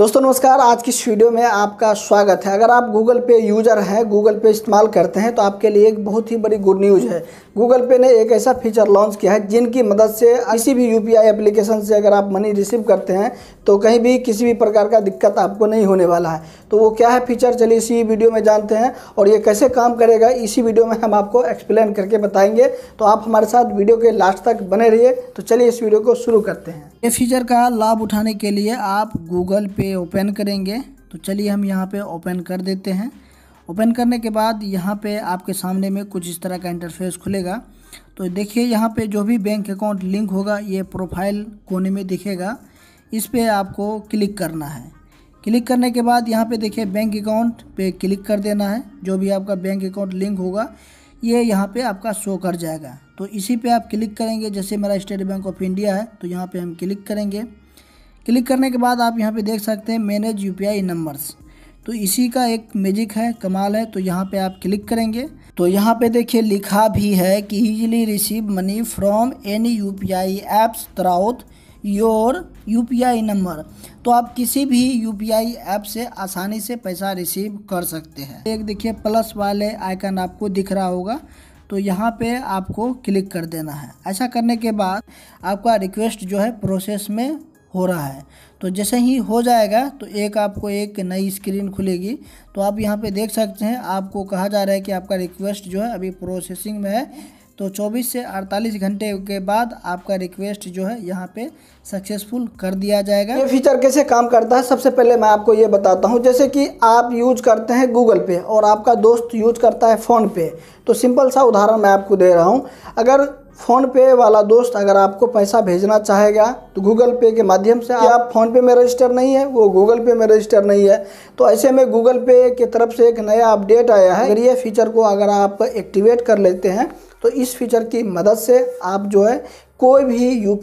दोस्तों नमस्कार आज की इस वीडियो में आपका स्वागत है अगर आप गूगल पे यूज़र हैं गूगल पे इस्तेमाल करते हैं तो आपके लिए एक बहुत ही बड़ी गुड न्यूज़ है गूगल पे ने एक ऐसा फीचर लॉन्च किया है जिनकी मदद से किसी भी यूपीआई एप्लीकेशन से अगर आप मनी रिसीव करते हैं तो कहीं भी किसी भी प्रकार का दिक्कत आपको नहीं होने वाला है तो वो क्या है फीचर चलिए इसी वीडियो में जानते हैं और ये कैसे काम करेगा इसी वीडियो में हम आपको एक्सप्लेन करके बताएंगे तो आप हमारे साथ वीडियो के लास्ट तक बने रहिए तो चलिए इस वीडियो को शुरू करते हैं ये फीचर का लाभ उठाने के लिए आप गूगल पे ओपन करेंगे तो चलिए हम यहाँ पे ओपन कर देते हैं ओपन करने के बाद यहाँ पे आपके सामने में कुछ इस तरह का इंटरफेस खुलेगा तो देखिए यहाँ पे जो भी बैंक अकाउंट लिंक होगा ये प्रोफाइल कोने में दिखेगा इस पर आपको क्लिक करना है क्लिक करने के बाद यहाँ पे देखिए बैंक अकाउंट पे क्लिक कर देना है जो भी आपका बैंक अकाउंट लिंक होगा ये यहाँ पे आपका शो कर जाएगा तो इसी पे आप क्लिक करेंगे जैसे मेरा स्टेट बैंक ऑफ इंडिया है तो यहाँ पे हम क्लिक करेंगे क्लिक करने के बाद आप यहाँ पे देख सकते हैं मैनेज यू पी नंबर्स तो इसी का एक मैजिक है कमाल है तो यहाँ पे आप क्लिक करेंगे तो यहाँ पे देखिए लिखा भी है कि easily receive money from any U P I apps throughout your U P I number तो आप किसी भी यू पी आई ऐप से आसानी से पैसा रिसीव कर सकते हैं एक देखिए प्लस वाले आइकन आपको दिख रहा होगा तो यहाँ पे आपको क्लिक कर देना है ऐसा करने के बाद आपका रिक्वेस्ट जो है प्रोसेस में हो रहा है तो जैसे ही हो जाएगा तो एक आपको एक नई स्क्रीन खुलेगी तो आप यहाँ पे देख सकते हैं आपको कहा जा रहा है कि आपका रिक्वेस्ट जो है अभी प्रोसेसिंग में है तो 24 से 48 घंटे के बाद आपका रिक्वेस्ट जो है यहाँ पे सक्सेसफुल कर दिया जाएगा ये फीचर कैसे काम करता है सबसे पहले मैं आपको ये बताता हूँ जैसे कि आप यूज करते हैं गूगल पे और आपका दोस्त यूज करता है फ़ोन पे तो सिंपल सा उदाहरण मैं आपको दे रहा हूँ अगर फ़ोन पे वाला दोस्त अगर आपको पैसा भेजना चाहेगा तो गूगल पे के माध्यम से आप फ़ोनपे में रजिस्टर नहीं है वो गूगल पे में रजिस्टर नहीं है तो ऐसे में गूगल पे की तरफ से एक नया अपडेट आया है अगर ये फीचर को अगर आप एक्टिवेट कर लेते हैं तो इस फीचर की मदद से आप जो है कोई भी यू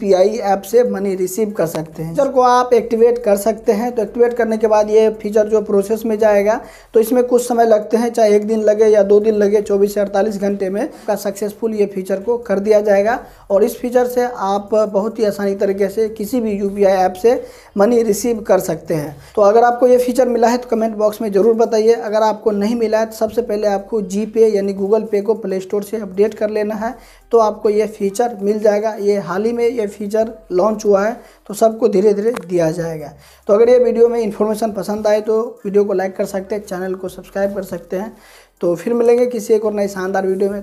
ऐप से मनी रिसीव कर सकते हैं फीचर को आप एक्टिवेट कर सकते हैं तो एक्टिवेट करने के बाद ये फीचर जो प्रोसेस में जाएगा तो इसमें कुछ समय लगते हैं चाहे एक दिन लगे या दो दिन लगे चौबीस से अड़तालीस घंटे में का सक्सेसफुल ये फीचर को कर दिया जाएगा और इस फीचर से आप बहुत ही आसानी तरीके से किसी भी यू ऐप से मनी रिसीव कर सकते हैं तो अगर आपको ये फीचर मिला है तो कमेंट बॉक्स में ज़रूर बताइए अगर आपको नहीं मिला है तो सबसे पहले आपको जी यानी गूगल पे को प्ले स्टोर से अपडेट कर लेना है तो आपको ये फीचर मिल जाएगा ये हाल ही में ये फीचर लॉन्च हुआ है तो सबको धीरे धीरे दिया जाएगा तो अगर ये वीडियो में इन्फॉर्मेशन पसंद आए तो वीडियो को लाइक कर सकते हैं चैनल को सब्सक्राइब कर सकते हैं तो फिर मिलेंगे किसी एक और नई शानदार वीडियो में